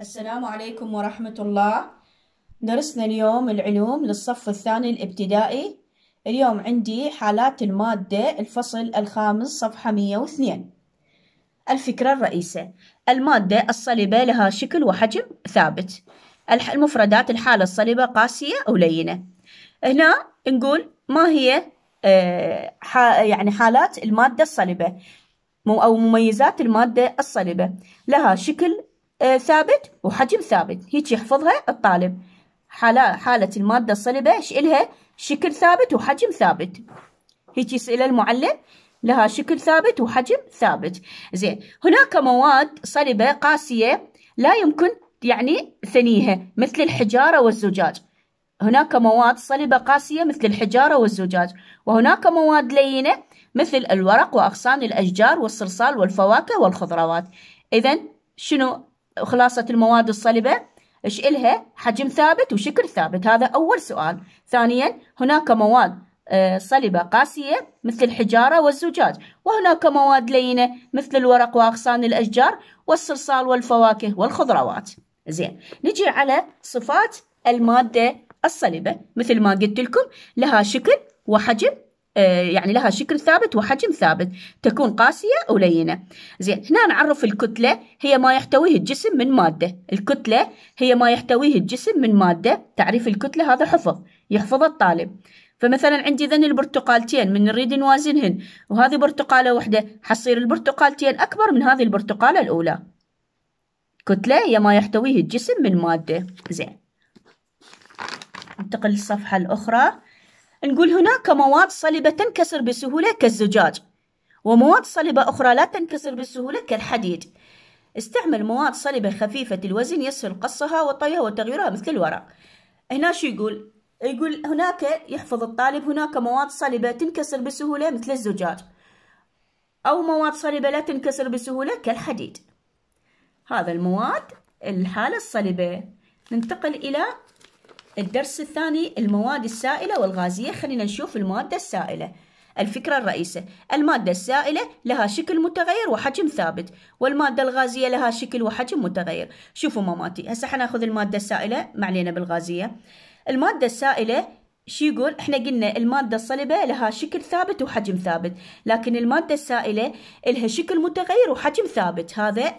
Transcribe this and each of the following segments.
السلام عليكم ورحمة الله درسنا اليوم العلوم للصف الثاني الابتدائي اليوم عندي حالات المادة الفصل الخامس صفحة 102 الفكرة الرئيسة المادة الصلبة لها شكل وحجم ثابت المفردات الحالة الصلبة قاسية أو لينة هنا نقول ما هي آه، يعني حالات المادة الصلبة أو مميزات المادة الصلبة لها شكل آه، ثابت وحجم ثابت هيك يحفظها الطالب حالة, حالة المادة الصلبة ايش إلها شكل ثابت وحجم ثابت هيك يسأل المعلم لها شكل ثابت وحجم ثابت زين هناك مواد صلبة قاسية لا يمكن يعني ثنيها مثل الحجارة والزجاج هناك مواد صلبة قاسية مثل الحجارة والزجاج وهناك مواد لينة مثل الورق وأغصان الأشجار والصلصال والفواكه والخضروات إذا شنو خلاصة المواد الصلبة ايش إلها حجم ثابت وشكل ثابت هذا أول سؤال ثانيا هناك مواد آه، صلبة قاسية مثل الحجارة والزجاج وهناك مواد لينة مثل الورق وأغصان الأشجار والصلصال والفواكه والخضروات زين نجي على صفات المادة الصلبة مثل ما قلت لكم لها شكل وحجم آه، يعني لها شكل ثابت وحجم ثابت تكون قاسية ولينه زين هنا نعرف الكتلة هي ما يحتويه الجسم من مادة الكتلة هي ما يحتويه الجسم من مادة تعريف الكتلة هذا حفظ يحفظ الطالب فمثلا عندي ذن البرتقالتين من نريد نوازنهن وهذه برتقالة واحدة حصير البرتقالتين أكبر من هذه البرتقالة الأولى كتلة هي ما يحتويه الجسم من مادة زين ننتقل للصفحة الأخرى نقول هناك مواد صلبة تنكسر بسهولة كالزجاج ومواد صلبة أخرى لا تنكسر بسهولة كالحديد استعمل مواد صلبة خفيفة الوزن يسهل قصها وطيها وتغييرها مثل الورق هنا شو يقول؟ يقول هناك يحفظ الطالب هناك مواد صلبة تنكسر بسهولة مثل الزجاج أو مواد صلبة لا تنكسر بسهولة كالحديد هذا المواد الحالة الصلبة ننتقل إلى الدرس الثاني المواد السائلة والغازية خلينا نشوف المادة السائلة الفكرة الرئيسة المادة السائلة لها شكل متغير وحجم ثابت والمادة الغازية لها شكل وحجم متغير شوفوا ماماتي هسه حناخذ المادة السائلة معلينا بالغازية المادة السائلة شو يقول احنا قلنا المادة الصلبة لها شكل ثابت وحجم ثابت لكن المادة السائلة لها شكل متغير وحجم ثابت هذا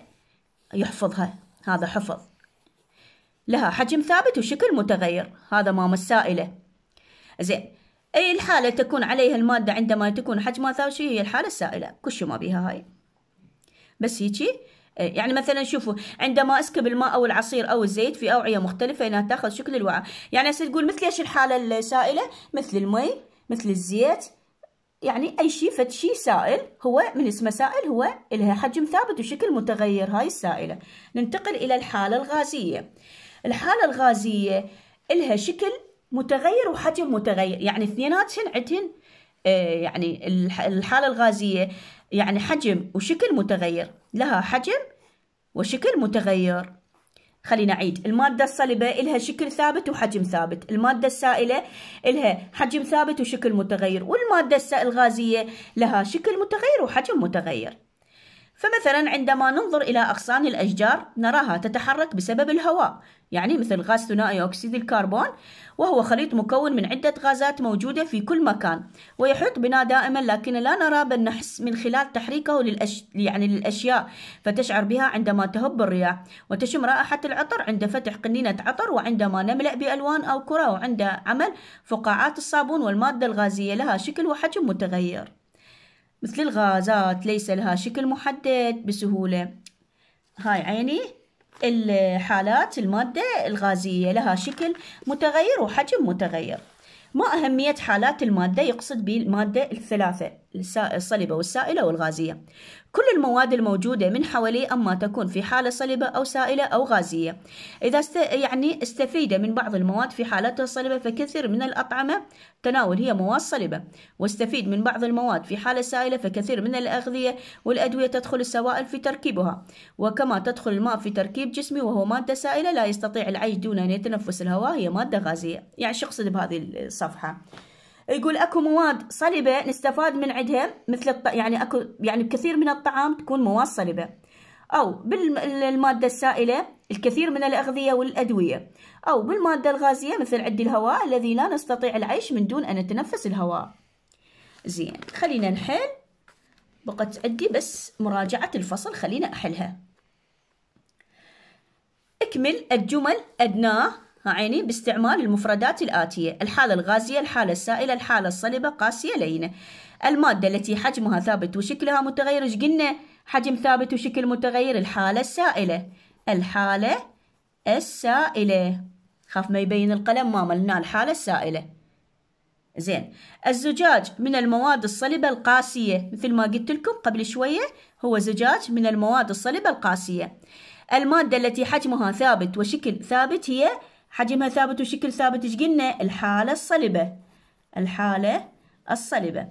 يحفظها هذا حفظ لها حجم ثابت وشكل متغير هذا ما السائلة زين أي الحالة تكون عليها المادة عندما تكون حجمها ثابت هي الحالة السائلة كل شيء ما بيها هاي بس هيجي أه، يعني مثلا شوفوا عندما اسكب الماء او العصير او الزيت في اوعيه مختلفه انها تاخذ شكل الوعاء يعني هسه تقول مثل ايش الحاله السائله مثل المي مثل الزيت يعني اي شيء فد شيء سائل هو من اسمه سائل هو لها حجم ثابت وشكل متغير هاي السائله ننتقل الى الحاله الغازيه الحالة الغازية إلها شكل متغير وحجم متغير يعني اثنيناتهن عندهن آه، يعني الحالة الغازية يعني حجم وشكل متغير لها حجم وشكل متغير خلينا نعيد المادة الصلبة إلها شكل ثابت وحجم ثابت المادة السائلة إلها حجم ثابت وشكل متغير والمادة الغازية لها شكل متغير وحجم متغير فمثلا عندما ننظر إلى أغصان الأشجار نراها تتحرك بسبب الهواء يعني مثل غاز ثنائي أكسيد الكربون وهو خليط مكون من عدة غازات موجودة في كل مكان ويحيط بنا دائما لكن لا نرى بل نحس من خلال تحريكه للأش... يعني للأشياء فتشعر بها عندما تهب الرياح وتشم رائحة العطر عند فتح قنينة عطر وعندما نملأ بألوان أو كرة وعند عمل فقاعات الصابون والمادة الغازية لها شكل وحجم متغير مثل الغازات ليس لها شكل محدد بسهولة هاي عيني الحالات المادة الغازية لها شكل متغير وحجم متغير ما أهمية حالات المادة يقصد بالمادة الثلاثة الصلبة والسائلة والغازية كل المواد الموجودة من حواليه أما تكون في حالة صلبة أو سائلة أو غازية إذا است... يعني استفيد من بعض المواد في حالتها الصلبة فكثير من الأطعمة تناول هي مواد صلبة واستفيد من بعض المواد في حالة سائلة فكثير من الأغذية والأدوية تدخل السوائل في تركيبها وكما تدخل الماء في تركيب جسمي وهو مادة سائلة لا يستطيع العيش دون أن يتنفس الهواء هي مادة غازية يعني شو أقصد بهذه الصفحة يقول اكو مواد صلبه نستفاد من عندها مثل الط... يعني اكو يعني بكثير من الطعام تكون مواد صلبه او بالماده السائله الكثير من الاغذيه والادويه او بالماده الغازيه مثل عد الهواء الذي لا نستطيع العيش من دون ان نتنفس الهواء زين خلينا نحل بقت عندي بس مراجعه الفصل خلينا احلها اكمل الجمل ادناه عيني باستعمال المفردات الآتية الحالة الغازية الحالة السائلة الحالة الصلبة قاسية لينة المادة التي حجمها ثابت وشكلها متغير ايش قلنا حجم ثابت وشكل متغير الحالة السائلة الحالة السائلة خاف ما يبين القلم ما ملنا الحالة السائلة زين الزجاج من المواد الصلبة القاسية مثل ما قلت لكم قبل شوية هو زجاج من المواد الصلبة القاسية المادة التي حجمها ثابت وشكل ثابت هي حجمها ثابت وشكل ثابت ايش قلنا الحالة الصلبة الحالة الصلبة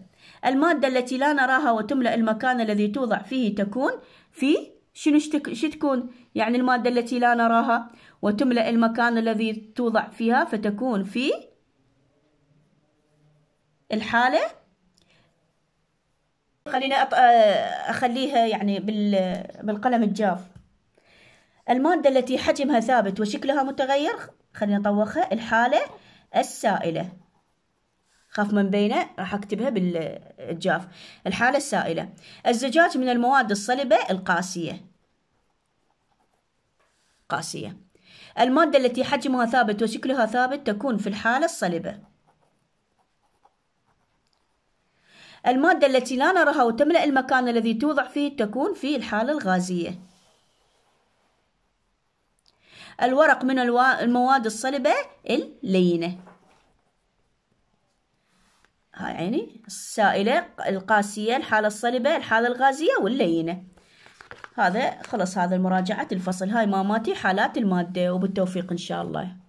المادة التي لا نراها وتملأ المكان الذي توضع فيه تكون في شنو شو تكون يعني المادة التي لا نراها وتملأ المكان الذي توضع فيها فتكون في الحالة خليني أط... آه، أخليها يعني بال... بالقلم الجاف المادة التي حجمها ثابت وشكلها متغير خلينا نطوخها الحالة السائلة خاف من بينه راح اكتبها بالجاف الحالة السائلة الزجاج من المواد الصلبة القاسية قاسية المادة التي حجمها ثابت وشكلها ثابت تكون في الحالة الصلبة المادة التي لا نراها وتملأ المكان الذي توضع فيه تكون في الحالة الغازية الورق من المواد الصلبة اللينة هاي عيني السائلة القاسية الحالة الصلبة الحالة الغازية واللينة هذا خلص هذا المراجعة الفصل هاي ماماتي حالات المادة وبالتوفيق إن شاء الله